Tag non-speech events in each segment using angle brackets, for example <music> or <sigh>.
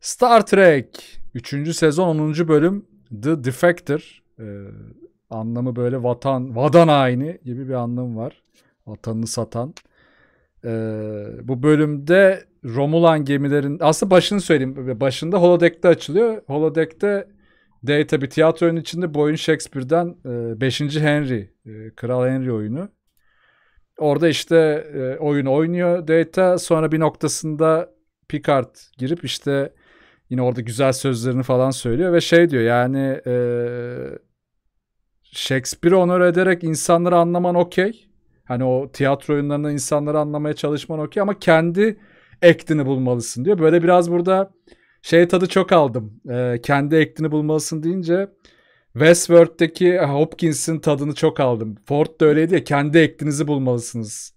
Star Trek 3. sezon 10. bölüm The Defector. Ee, anlamı böyle vatan, vatan haini gibi bir anlamı var. Vatanını satan. Ee, bu bölümde Romulan gemilerin aslında başını söyleyeyim. Başında holodeck'te açılıyor. Holodeck'te Data bir tiyatro içinde bu oyun Shakespeare'den 5. E, Henry, e, Kral Henry oyunu. Orada işte e, oyun oynuyor Data. Sonra bir noktasında Picard girip işte Yine orada güzel sözlerini falan söylüyor ve şey diyor yani e, Shakespeare'i onur ederek insanları anlaman okey. Hani o tiyatro oyunlarında insanları anlamaya çalışman okey ama kendi ektini bulmalısın diyor. Böyle biraz burada şey tadı çok aldım. E, kendi ektini bulmalısın deyince Westworld'deki Hopkins'in tadını çok aldım. Ford da öyleydi ya kendi ektinizi bulmalısınız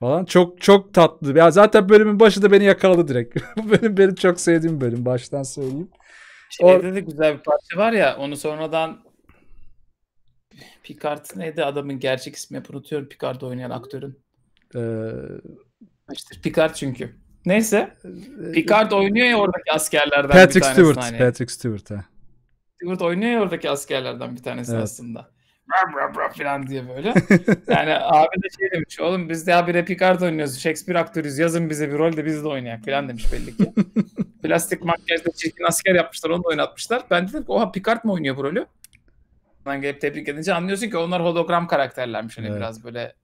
falan. Çok çok tatlı. Ya zaten bölümün başı da beni yakaladı direkt. <laughs> Bu bölüm benim çok sevdiğim bölüm. Baştan söyleyeyim. Şeyde o... de güzel bir parça var ya onu sonradan Picard neydi adamın gerçek ismi hep unutuyorum Picard oynayan aktörün. Ee... İşte Picard çünkü. Neyse. E, e, Picard oynuyor ya oradaki askerlerden Patrick bir tanesi. Stewart. Hani. Patrick Stewart. He. Stewart oynuyor ya oradaki askerlerden bir tanesi evet. aslında rap rap rap falan diye böyle. <laughs> Yani abi de şey demiş oğlum biz de abi Picard oynuyoruz. Shakespeare aktörüyüz. Yazın bize bir rol de biz de oynayak filan demiş belli ki. <laughs> Plastik makyajda çirkin asker yapmışlar onu da oynatmışlar. Ben dedim ki oha Picard mı oynuyor bu rolü? Ondan gelip tebrik edince anlıyorsun ki onlar hologram karakterlermiş. Hani evet. biraz böyle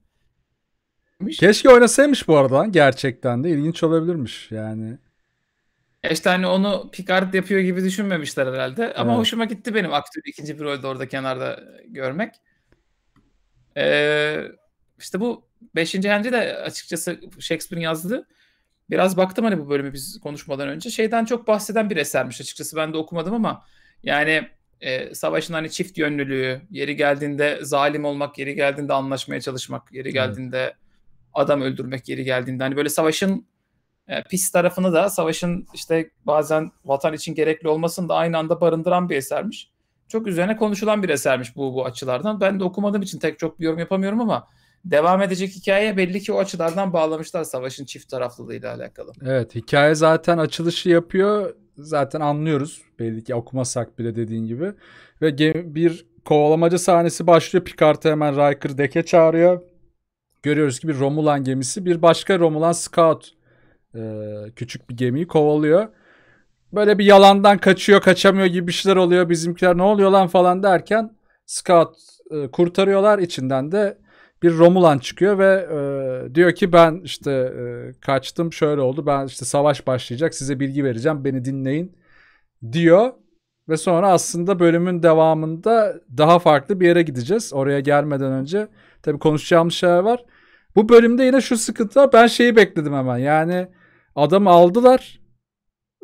Keşke oynasaymış bu arada gerçekten de ilginç olabilirmiş yani. İşte hani onu Picard yapıyor gibi düşünmemişler herhalde. Ama evet. hoşuma gitti benim aktör ikinci bir rolde orada kenarda e, görmek. Ee, işte bu beşinci Henry de açıkçası Shakespeare yazdı. Biraz baktım hani bu bölümü biz konuşmadan önce. Şeyden çok bahseden bir esermiş açıkçası. Ben de okumadım ama yani e, savaşın hani çift yönlülüğü, yeri geldiğinde zalim olmak, yeri geldiğinde anlaşmaya çalışmak, yeri geldiğinde evet. adam öldürmek, yeri geldiğinde hani böyle savaşın e, pis tarafını da savaşın işte bazen vatan için gerekli olmasını da aynı anda barındıran bir esermiş. Çok üzerine konuşulan bir esermiş bu bu açılardan. Ben de okumadığım için tek çok bir yorum yapamıyorum ama devam edecek hikayeye belli ki o açılardan bağlamışlar savaşın çift taraflılığıyla alakalı. Evet hikaye zaten açılışı yapıyor. Zaten anlıyoruz belli ki okumasak bile dediğin gibi. Ve bir kovalamaca sahnesi başlıyor. Picard'ı hemen Riker deke çağırıyor. Görüyoruz ki bir Romulan gemisi bir başka Romulan scout e, küçük bir gemiyi kovalıyor. Böyle bir yalandan kaçıyor kaçamıyor gibi bir şeyler oluyor bizimkiler ne oluyor lan falan derken Scout e, kurtarıyorlar içinden de bir Romulan çıkıyor ve e, diyor ki ben işte e, kaçtım şöyle oldu ben işte savaş başlayacak size bilgi vereceğim beni dinleyin diyor ve sonra aslında bölümün devamında daha farklı bir yere gideceğiz oraya gelmeden önce tabi konuşacağımız şeyler var bu bölümde yine şu sıkıntı var ben şeyi bekledim hemen yani Adam aldılar.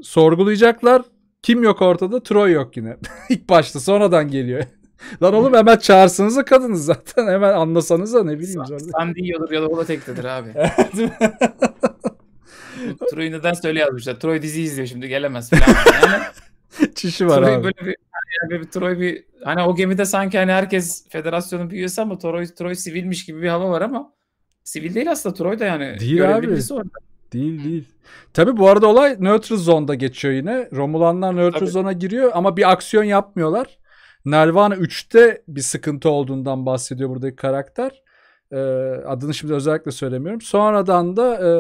Sorgulayacaklar. Kim yok ortada? Troy yok yine. <laughs> İlk başta sonradan geliyor. <laughs> Lan oğlum hemen çağırsanız da kadınız zaten. <laughs> Hemen anlasanız da ne bileyim. Sandy yiyordur ya da o da teklidir abi. Troy'u neden öyle yazmışlar. Troy dizi izliyor şimdi gelemez falan. Yani, Çişi var Troy abi. Böyle bir, yani bir Troy bir hani o gemide sanki hani herkes federasyonun bir üyesi ama Troy, Troy sivilmiş gibi bir hava var ama sivil değil aslında Troy da yani. Değil abi. Orada. Değil değil. Tabi bu arada olay Neutral Zone'da geçiyor yine. Romulanlar Neutral Tabii. Zone'a giriyor ama bir aksiyon yapmıyorlar. Nirvana 3'te bir sıkıntı olduğundan bahsediyor buradaki karakter. Ee, adını şimdi özellikle söylemiyorum. Sonradan da e,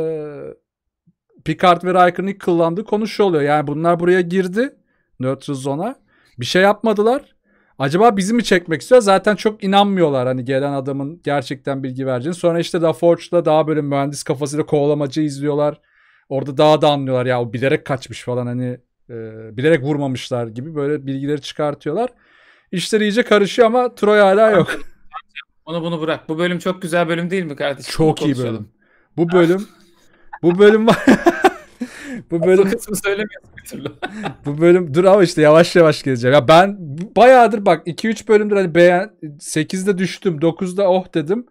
Picard ve Riker'ın ilk kullandığı konu oluyor. Yani bunlar buraya girdi Neutral Zone'a. Bir şey yapmadılar. Acaba bizi mi çekmek istiyor? Zaten çok inanmıyorlar hani gelen adamın gerçekten bilgi vereceğini. Sonra işte LaForge'la daha böyle mühendis kafasıyla kovalamacı izliyorlar. Orada daha da anlıyorlar ya o bilerek kaçmış falan hani e, bilerek vurmamışlar gibi böyle bilgileri çıkartıyorlar. İşler iyice karışıyor ama Troy hala yok. <laughs> Onu bunu bırak. Bu bölüm çok güzel bölüm değil mi kardeşim? Çok iyi bölüm. Bu bölüm bu bölüm var. <laughs> bu bölüm kısmı söylemiyorsun bir türlü. <laughs> bu bölüm dur ama işte yavaş yavaş geleceğim. Ya ben bayağıdır bak 2 3 bölümdür hani beğen 8'de düştüm, 9'da oh dedim.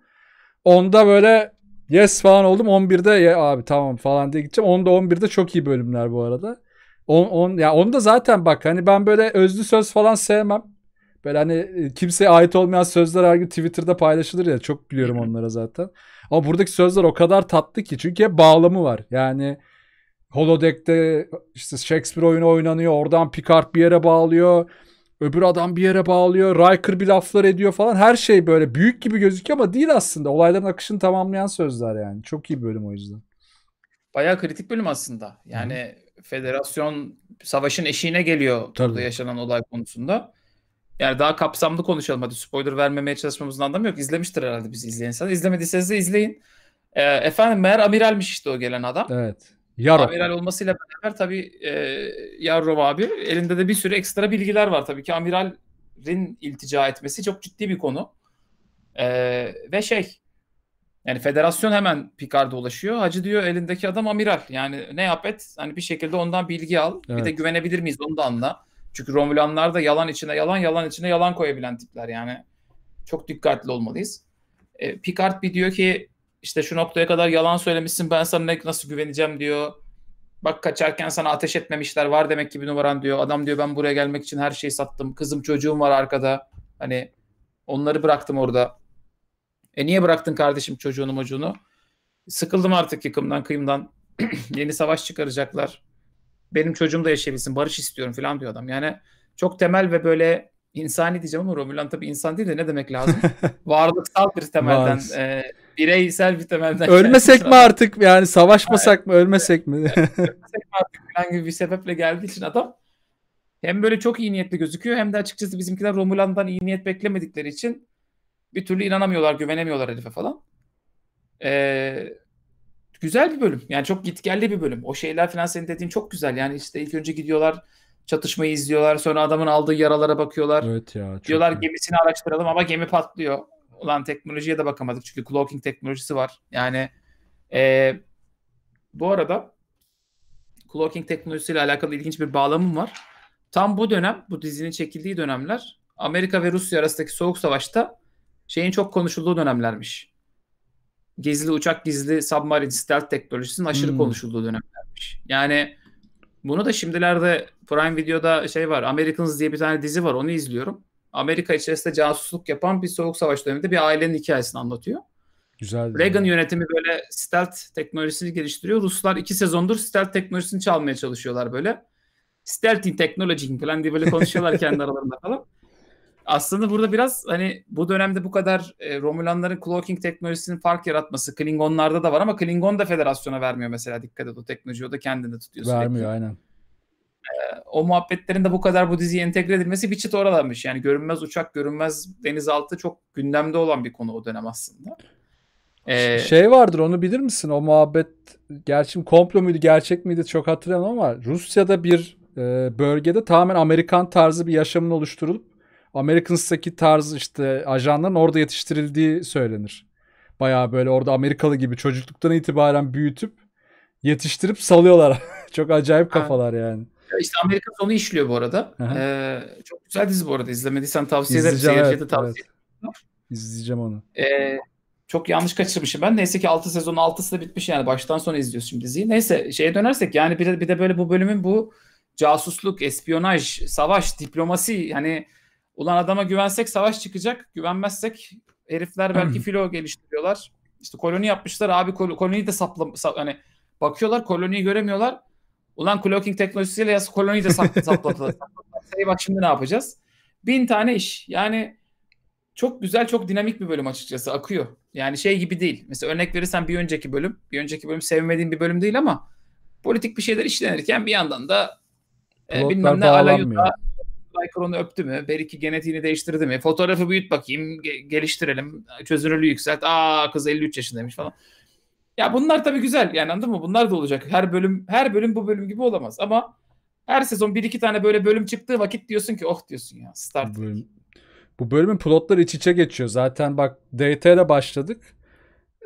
10'da böyle yes falan oldum. 11'de ya abi tamam falan diye gideceğim. 10'da 11'de çok iyi bölümler bu arada. 10 10 ya onda zaten bak hani ben böyle özlü söz falan sevmem. Böyle hani e, kimseye ait olmayan sözler her gün Twitter'da paylaşılır ya. Çok biliyorum onlara zaten. Ama buradaki sözler o kadar tatlı ki. Çünkü hep bağlamı var. Yani Holodeck'te işte Shakespeare oyunu oynanıyor. Oradan Picard bir yere bağlıyor. Öbür adam bir yere bağlıyor. Riker bir laflar ediyor falan. Her şey böyle büyük gibi gözüküyor ama değil aslında. Olayların akışını tamamlayan sözler yani. Çok iyi bir bölüm o yüzden. Bayağı kritik bölüm aslında. Yani Hı. federasyon savaşın eşiğine geliyor Tabii. burada yaşanan olay konusunda. Yani daha kapsamlı konuşalım. Hadi spoiler vermemeye çalışmamızın anlamı yok. İzlemiştir herhalde bizi izleyen insan. İzlemediyseniz de izleyin. Ee, efendim meğer amiralmiş işte o gelen adam. Evet. Yarov. Amiral olmasıyla beraber tabii e, Yarov abi elinde de bir sürü ekstra bilgiler var tabii ki amiralin iltica etmesi çok ciddi bir konu. E, ve şey yani federasyon hemen Picard'a ulaşıyor. Hacı diyor elindeki adam amiral. Yani ne yap et hani bir şekilde ondan bilgi al. Evet. Bir de güvenebilir miyiz onu da anla. Çünkü Romulanlar da yalan içine yalan yalan içine yalan koyabilen tipler yani. Çok dikkatli olmalıyız. E, Picard bir diyor ki işte şu noktaya kadar yalan söylemişsin ben sana nasıl güveneceğim diyor. Bak kaçarken sana ateş etmemişler var demek ki bir numaran diyor. Adam diyor ben buraya gelmek için her şeyi sattım. Kızım çocuğum var arkada. Hani onları bıraktım orada. E niye bıraktın kardeşim çocuğunu mocuğunu? Sıkıldım artık yıkımdan kıyımdan. <clears throat> Yeni savaş çıkaracaklar. Benim çocuğum da yaşayabilsin. Barış istiyorum falan diyor adam. Yani çok temel ve böyle insani diyeceğim ama Romulan tabii insan değil de ne demek lazım? <laughs> Varlıksal bir temelden, e, bireysel bir temelden. <laughs> Ölmesek mi artık yani savaşmasak mı ölmesek mi? <laughs> ölmesek mi artık falan bir sebeple geldiği için adam hem böyle çok iyi niyetli gözüküyor hem de açıkçası bizimkiler Romulan'dan iyi niyet beklemedikleri için bir türlü inanamıyorlar, güvenemiyorlar herife falan. Ee, güzel bir bölüm. Yani çok gitgelli bir bölüm. O şeyler falan senin dediğin çok güzel. Yani işte ilk önce gidiyorlar Çatışmayı izliyorlar. Sonra adamın aldığı yaralara bakıyorlar. Evet ya. Diyorlar iyi. gemisini araştıralım ama gemi patlıyor. Ulan teknolojiye de bakamadık çünkü cloaking teknolojisi var. Yani e, bu arada cloaking teknolojisiyle alakalı ilginç bir bağlamım var. Tam bu dönem, bu dizinin çekildiği dönemler Amerika ve Rusya arasındaki soğuk savaşta şeyin çok konuşulduğu dönemlermiş. Gizli uçak, gizli submarine stealth teknolojisinin aşırı hmm. konuşulduğu dönemlermiş. Yani bunu da şimdilerde Prime Video'da şey var. Americans diye bir tane dizi var. Onu izliyorum. Amerika içerisinde casusluk yapan bir soğuk savaş döneminde bir ailenin hikayesini anlatıyor. Güzel. Reagan yönetimi böyle stealth teknolojisini geliştiriyor. Ruslar iki sezondur stealth teknolojisini çalmaya çalışıyorlar böyle. Stealth in technology falan diye böyle konuşuyorlar kendi aralarında falan aslında burada biraz hani bu dönemde bu kadar e, Romulanların cloaking teknolojisinin fark yaratması Klingonlarda da var ama Klingon da federasyona vermiyor mesela dikkat et o teknolojiyi o da kendinde tutuyor vermiyor, sürekli. aynen. E, o muhabbetlerin de bu kadar bu diziye entegre edilmesi bir çıt oralanmış. Yani görünmez uçak, görünmez denizaltı çok gündemde olan bir konu o dönem aslında. Ee, şey vardır onu bilir misin? O muhabbet gerçi komplo muydu gerçek miydi çok hatırlamam ama Rusya'da bir e, bölgede tamamen Amerikan tarzı bir yaşamın oluşturulup Americans'taki tarz işte ajanların orada yetiştirildiği söylenir. Baya böyle orada Amerikalı gibi çocukluktan itibaren büyütüp yetiştirip salıyorlar. <laughs> çok acayip kafalar yani. İşte Amerika onu işliyor bu arada. Ee, çok güzel dizi bu arada. İzlemediysen tavsiye İzleyeceğim, ederim. Evet, tavsiye evet. İzleyeceğim onu. Ee, çok yanlış kaçırmışım ben. Neyse ki 6 sezon 6'sı da bitmiş yani. Baştan sona izliyoruz şimdi diziyi. Neyse şeye dönersek yani bir de, bir de böyle bu bölümün bu casusluk, espiyonaj, savaş, diplomasi hani Ulan adama güvensek savaş çıkacak. Güvenmezsek herifler belki hmm. filo geliştiriyorlar. İşte koloni yapmışlar abi kol- koloniyi de sapla sap, hani bakıyorlar koloniyi göremiyorlar. Ulan cloaking teknolojisiyle yaz koloniyi de sap, <laughs> sapladılar. Şey bak şimdi ne yapacağız? Bin tane iş. Yani çok güzel çok dinamik bir bölüm açıkçası akıyor. Yani şey gibi değil. Mesela örnek verirsen bir önceki bölüm. Bir önceki bölüm sevmediğim bir bölüm değil ama politik bir şeyler işlenirken bir yandan da e, Plotlar bilmem ne alayuta Micron'u öptü mü? Beriki genetiğini değiştirdi mi? Fotoğrafı büyüt bakayım, ge- geliştirelim. Çözünürlüğü yükselt. Aa kız 53 yaşındaymış falan. Ya bunlar tabii güzel. Yani anladın mı? Bunlar da olacak. Her bölüm her bölüm bu bölüm gibi olamaz ama her sezon bir iki tane böyle bölüm çıktığı vakit diyorsun ki oh diyorsun ya Star Trek. Bu, bu bölümün plotları iç içe geçiyor. Zaten bak DT ile başladık.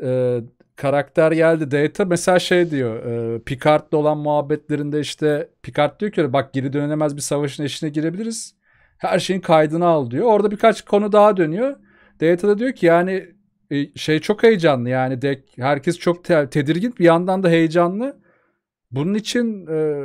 Ee, karakter geldi Data mesela şey diyor e, Picard'la olan muhabbetlerinde işte Picard diyor ki bak geri dönemez bir savaşın eşine girebiliriz. Her şeyin kaydını al diyor. Orada birkaç konu daha dönüyor. Data da diyor ki yani e, şey çok heyecanlı yani de, herkes çok te- tedirgin bir yandan da heyecanlı. Bunun için e,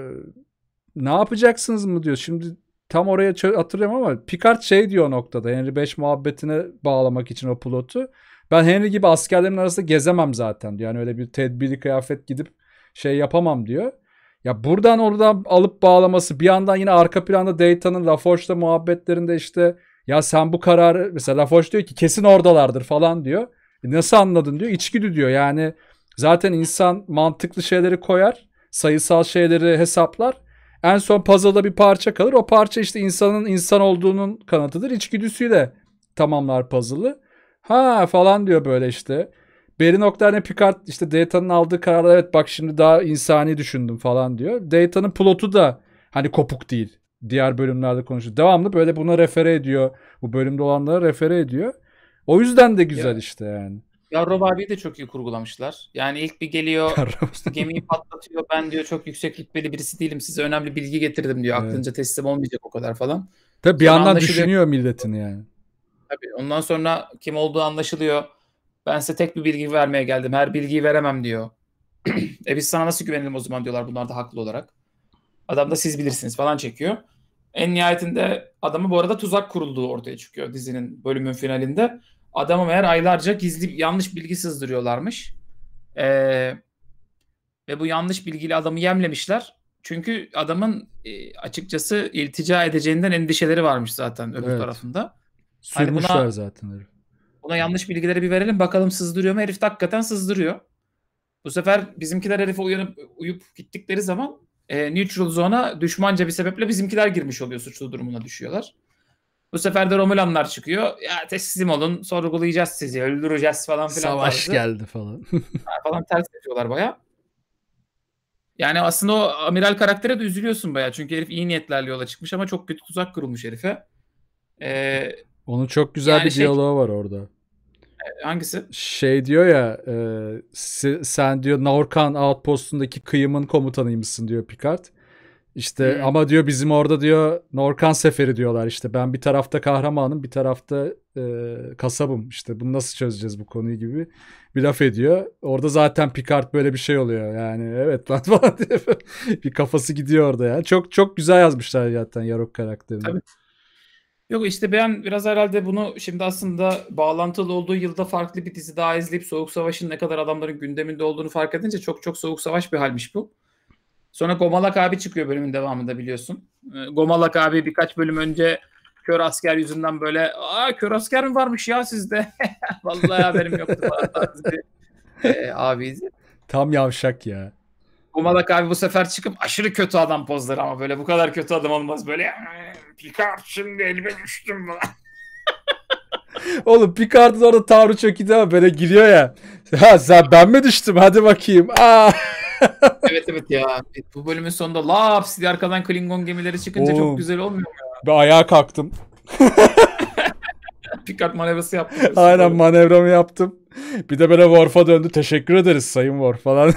ne yapacaksınız mı diyor. Şimdi tam oraya hatırlıyorum ama Picard şey diyor o noktada. Henry 5 muhabbetine bağlamak için o pilotu. Ben Henry gibi askerlerin arasında gezemem zaten diyor. Yani öyle bir tedbirli kıyafet gidip şey yapamam diyor. Ya buradan oradan alıp bağlaması bir yandan yine arka planda Dayton'ın Lafoş'la muhabbetlerinde işte ya sen bu kararı mesela Lafoş diyor ki kesin oradalardır falan diyor. E nasıl anladın diyor. İçgüdü diyor yani zaten insan mantıklı şeyleri koyar sayısal şeyleri hesaplar. En son puzzle'da bir parça kalır. O parça işte insanın insan olduğunun kanıtıdır. İçgüdüsüyle tamamlar puzzle'ı. Ha falan diyor böyle işte. Beri Oktar'la Picard işte data'nın aldığı kararda evet bak şimdi daha insani düşündüm falan diyor. Data'nın plotu da hani kopuk değil. Diğer bölümlerde konuşuyor. Devamlı böyle buna refere ediyor. Bu bölümde olanlara refere ediyor. O yüzden de güzel ya. işte yani. Ya Rob de çok iyi kurgulamışlar. Yani ilk bir geliyor <laughs> işte gemiyi patlatıyor. Ben diyor çok yüksek rütbeli birisi değilim. Size önemli bilgi getirdim diyor. Aklınca evet. teslim olmayacak o kadar falan. Tabii bir Sonra yandan düşünüyor milletini yani. Tabii ondan sonra kim olduğu anlaşılıyor. Ben size tek bir bilgi vermeye geldim. Her bilgiyi veremem diyor. <clears throat> e biz sana nasıl güvenelim o zaman diyorlar bunlar da haklı olarak. Adam da siz bilirsiniz falan çekiyor. En nihayetinde adamı bu arada tuzak kurulduğu ortaya çıkıyor dizinin bölümün finalinde. Adamı meğer aylarca gizli yanlış bilgi sızdırıyorlarmış. Ee, ve bu yanlış bilgiyle adamı yemlemişler. Çünkü adamın e, açıkçası iltica edeceğinden endişeleri varmış zaten öbür evet. tarafında. Sürmüşler hani buna, zaten. Buna yanlış bilgileri bir verelim. Bakalım sızdırıyor mu? Herif hakikaten sızdırıyor. Bu sefer bizimkiler herife uyanıp uyup gittikleri zaman e, neutral zone'a düşmanca bir sebeple bizimkiler girmiş oluyor. Suçlu durumuna düşüyorlar. Bu sefer de Romulanlar çıkıyor. Ya teslim olun sorgulayacağız sizi öldüreceğiz falan filan. Savaş tarzı. geldi falan. <laughs> falan ters ediyorlar baya. Yani aslında o amiral karaktere de üzülüyorsun baya. Çünkü herif iyi niyetlerle yola çıkmış ama çok kötü tuzak kurulmuş herife. Ee, onun çok güzel yani bir şey, diyaloğu var orada. E, hangisi? Şey diyor ya e, sen diyor Naurkan outpostundaki kıyımın komutanıymışsın diyor Picard. İşte hmm. ama diyor bizim orada diyor Norkan seferi diyorlar işte ben bir tarafta kahramanım bir tarafta e, kasabım işte bunu nasıl çözeceğiz bu konuyu gibi bir laf ediyor. Orada zaten Picard böyle bir şey oluyor yani evet lan <laughs> falan diye bir kafası gidiyor orada yani. Çok çok güzel yazmışlar zaten Yarok karakterini. Tabii Yok işte ben biraz herhalde bunu şimdi aslında bağlantılı olduğu yılda farklı bir dizi daha izleyip Soğuk Savaş'ın ne kadar adamların gündeminde olduğunu fark edince çok çok Soğuk Savaş bir halmiş bu. Sonra Gomalak abi çıkıyor bölümün devamında biliyorsun. Ee, Gomalak abi birkaç bölüm önce kör asker yüzünden böyle aa kör asker mi varmış ya sizde? <laughs> Vallahi haberim yoktu falan. e, abiydi. Tam yavşak ya. Kumalak abi bu sefer çıkıp aşırı kötü adam pozları ama böyle bu kadar kötü adam olmaz. Böyle hmm, Picard şimdi elime düştüm falan. <laughs> Oğlum Picard'ın orada tavrı çok iyi ama böyle giriyor ya. Ha sen ben mi düştüm hadi bakayım. <laughs> Aa. evet evet ya. Bu bölümün sonunda laps diye arkadan Klingon gemileri çıkınca Oğlum, çok güzel olmuyor mu ya? Ben ayağa kalktım. <laughs> Picard manevrası yaptım. Aynen manevramı yaptım. Bir de böyle Worf'a döndü. Teşekkür ederiz Sayın Worf falan.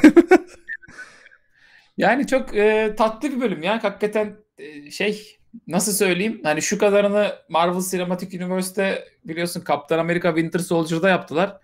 Yani çok e, tatlı bir bölüm ya. Hakikaten e, şey nasıl söyleyeyim? Hani şu kadarını Marvel Cinematic Universe'te biliyorsun Kaptan Amerika Winter Soldier'da yaptılar.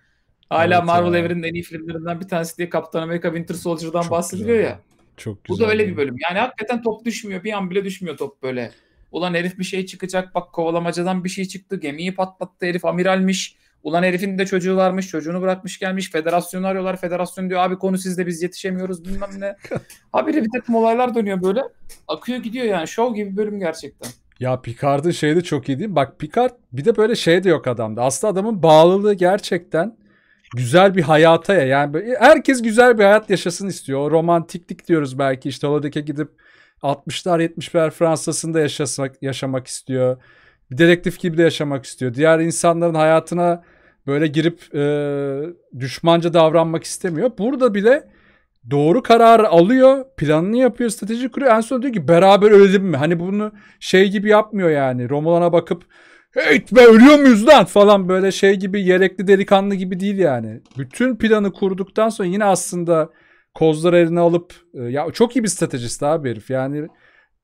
Hala evet, Marvel yani. evrenin en iyi filmlerinden bir tanesi diye Kaptan Amerika Winter Soldier'dan çok bahsediliyor güzel. ya. Çok güzel. Bu da öyle bir bölüm. Yani hakikaten top düşmüyor. Bir an bile düşmüyor top böyle. Ulan herif bir şey çıkacak. Bak kovalamacadan bir şey çıktı. Gemiyi patlattı herif amiralmiş. Ulan herifin de çocuğu varmış. Çocuğunu bırakmış gelmiş. Federasyonu arıyorlar. Federasyon diyor abi konu sizde biz yetişemiyoruz bilmem ne. <laughs> Abi bir takım olaylar dönüyor böyle. Akıyor gidiyor yani. Şov gibi bölüm gerçekten. Ya Picard'ın şeyi de çok iyi değil Bak Picard bir de böyle şey de yok adamda. Aslında adamın bağlılığı gerçekten güzel bir hayata ya. Yani böyle, herkes güzel bir hayat yaşasın istiyor. O romantiklik diyoruz belki işte Holodek'e gidip 60'lar 70'ler Fransa'sında yaşamak, yaşamak istiyor bir dedektif gibi de yaşamak istiyor. Diğer insanların hayatına böyle girip e, düşmanca davranmak istemiyor. Burada bile doğru kararı alıyor, planını yapıyor, strateji kuruyor. En son diyor ki beraber ölelim mi? Hani bunu şey gibi yapmıyor yani. Romulan'a bakıp hey be ölüyor muyuz lan falan böyle şey gibi yelekli delikanlı gibi değil yani. Bütün planı kurduktan sonra yine aslında kozları eline alıp e, ya çok iyi bir stratejist abi herif. Yani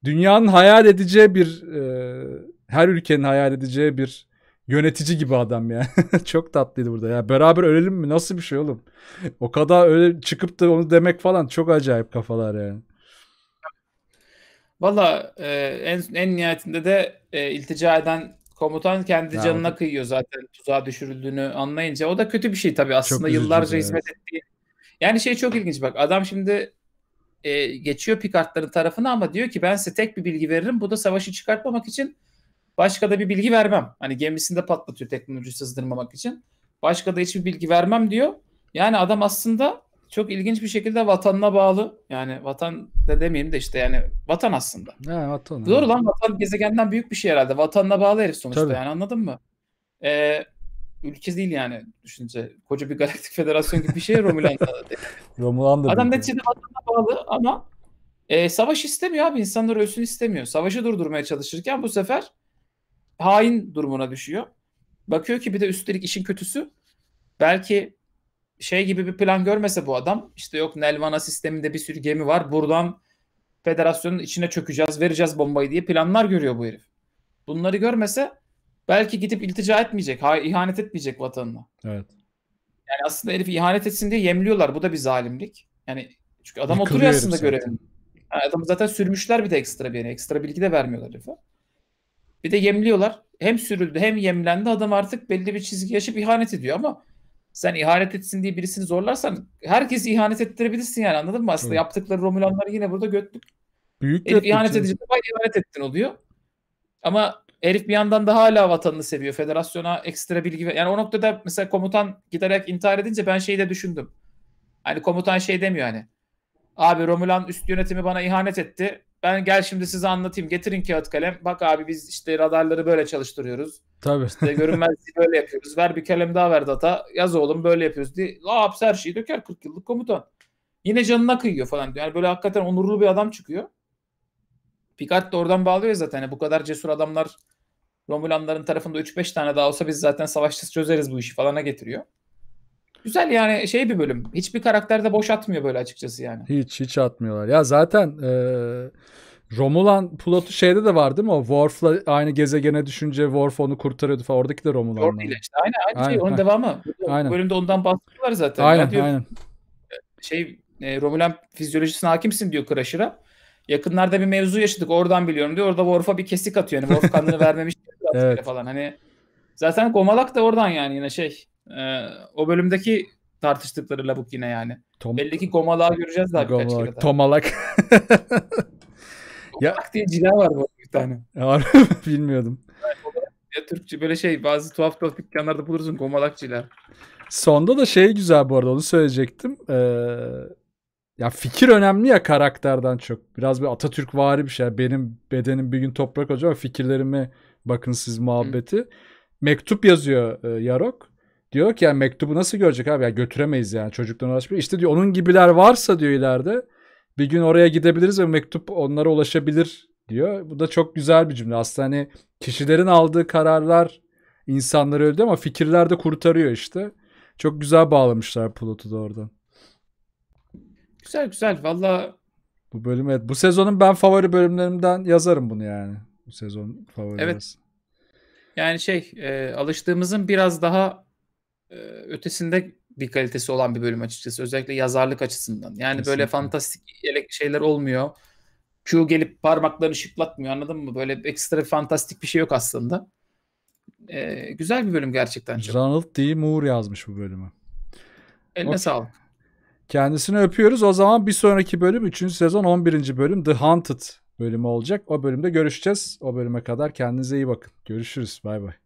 dünyanın hayal edeceği bir e, her ülkenin hayal edeceği bir yönetici gibi adam ya. <laughs> Çok tatlıydı burada. Ya beraber ölelim mi? Nasıl bir şey oğlum? O kadar öyle çıkıp da onu demek falan çok acayip kafalar yani. Valla e, en, en nihayetinde de e, iltica eden komutan kendi ha, canına evet. kıyıyor zaten tuzağa düşürüldüğünü anlayınca. O da kötü bir şey tabii aslında yıllarca hizmet ettiği. Yani şey çok ilginç bak adam şimdi e, geçiyor Picard'ların tarafına ama diyor ki ben size tek bir bilgi veririm. Bu da savaşı çıkartmamak için Başka da bir bilgi vermem. Hani gemisinde patlatıyor teknoloji sızdırmamak için. Başka da hiçbir bilgi vermem diyor. Yani adam aslında çok ilginç bir şekilde vatanına bağlı. Yani vatan da demeyeyim de işte yani vatan aslında. He, vatan. Doğru lan vatan gezegenden büyük bir şey herhalde. Vatanına bağlı herif sonuçta Tabii. yani anladın mı? Ee, ülke değil yani düşünce. Koca bir galaktik <laughs> federasyon gibi bir şey Romulan'da. Romulan'da. <laughs> Adam neticede vatanına bağlı ama e, savaş istemiyor abi. İnsanlar ölsün istemiyor. Savaşı durdurmaya çalışırken bu sefer hain durumuna düşüyor. Bakıyor ki bir de üstelik işin kötüsü belki şey gibi bir plan görmese bu adam işte yok Nelvana sisteminde bir sürü gemi var buradan federasyonun içine çökeceğiz vereceğiz bombayı diye planlar görüyor bu herif. Bunları görmese belki gidip iltica etmeyecek ihanet etmeyecek vatanına. Evet. Yani aslında herifi ihanet etsin diye yemliyorlar bu da bir zalimlik. Yani çünkü adam Yıkılıyor oturuyor aslında görevinde. Yani adamı zaten sürmüşler bir de ekstra bir yere. Ekstra bilgi de vermiyorlar herife. Bir de yemliyorlar. Hem sürüldü hem yemlendi. Adam artık belli bir çizgi yaşıp ihanet ediyor ama sen ihanet etsin diye birisini zorlarsan herkesi ihanet ettirebilirsin yani anladın mı? Aslında Hı. yaptıkları Romulanlar yine burada götlük. Büyük Elif ihanet edici bak ihanet ettin oluyor. Ama Herif bir yandan da hala vatanını seviyor. Federasyona ekstra bilgi ver. Yani o noktada mesela komutan giderek intihar edince ben şeyi de düşündüm. Hani komutan şey demiyor hani. Abi Romulan üst yönetimi bana ihanet etti. Ben gel şimdi size anlatayım. Getirin kağıt kalem. Bak abi biz işte radarları böyle çalıştırıyoruz. Tabii. İşte görünmezliği böyle yapıyoruz. Ver bir kalem daha ver data. Yaz oğlum böyle yapıyoruz diye. Laps her şeyi döker 40 yıllık komutan. Yine canına kıyıyor falan. Yani böyle hakikaten onurlu bir adam çıkıyor. Picard da oradan bağlıyor zaten. Yani bu kadar cesur adamlar Romulanların tarafında 3-5 tane daha olsa biz zaten savaşta çözeriz bu işi falana getiriyor. Güzel yani şey bir bölüm. Hiçbir karakter de boş atmıyor böyle açıkçası yani. Hiç hiç atmıyorlar. Ya zaten e, Romulan pilotu şeyde de var değil mi? O Worf'la aynı gezegene düşünce Worf onu kurtarıyordu falan. Oradaki de Romulan. Worf işte aynı, aynı, aynen, şey. Onun devamı. Aynen. Bölümde ondan bahsediyorlar zaten. Aynen diyor, aynen. Şey e, Romulan fizyolojisine hakimsin diyor Crusher'a. Yakınlarda bir mevzu yaşadık oradan biliyorum diyor. Orada Worf'a bir kesik atıyor. Yani Worf kanını vermemiş <laughs> evet. falan. Hani zaten Gomalak da oradan yani yine şey ee, o bölümdeki tartıştıkları labuk yine yani. Tom... Belli ki Gomalak'ı göreceğiz daha Gomalak. birkaç kere. Tomalak. <laughs> ya... diye cila var bu bir tane. <laughs> Bilmiyordum. Ya Türkçe böyle şey bazı tuhaf tuhaf dükkanlarda bulursun gomalakçılar. Sonda da şey güzel bu arada onu söyleyecektim. Ee, ya fikir önemli ya karakterden çok. Biraz bir Atatürk vari bir şey. Benim bedenim bir gün toprak olacak fikirlerimi bakın siz muhabbeti. Hı. Mektup yazıyor e, Yarok. Diyor ki yani mektubu nasıl görecek abi? Ya götüremeyiz yani çocuktan ulaşmıyor. İşte diyor onun gibiler varsa diyor ileride bir gün oraya gidebiliriz ve mektup onlara ulaşabilir diyor. Bu da çok güzel bir cümle. Aslında hani kişilerin aldığı kararlar insanları öldü ama fikirler de kurtarıyor işte. Çok güzel bağlamışlar Plut'u da oradan. Güzel güzel valla. Bu bölüm evet. Bu sezonun ben favori bölümlerimden yazarım bunu yani. Bu sezon favori. Evet. Yani şey e, alıştığımızın biraz daha ötesinde bir kalitesi olan bir bölüm açıkçası. Özellikle yazarlık açısından. Yani Kesinlikle. böyle fantastik şeyler olmuyor. Q gelip parmaklarını şıklatmıyor anladın mı? Böyle ekstra fantastik bir şey yok aslında. Ee, güzel bir bölüm gerçekten. Çok. Ronald D. Moore yazmış bu bölümü. Eline okay. sağlık. Kendisini öpüyoruz. O zaman bir sonraki bölüm 3. sezon 11. bölüm The Haunted bölümü olacak. O bölümde görüşeceğiz. O bölüme kadar kendinize iyi bakın. Görüşürüz. Bay bay.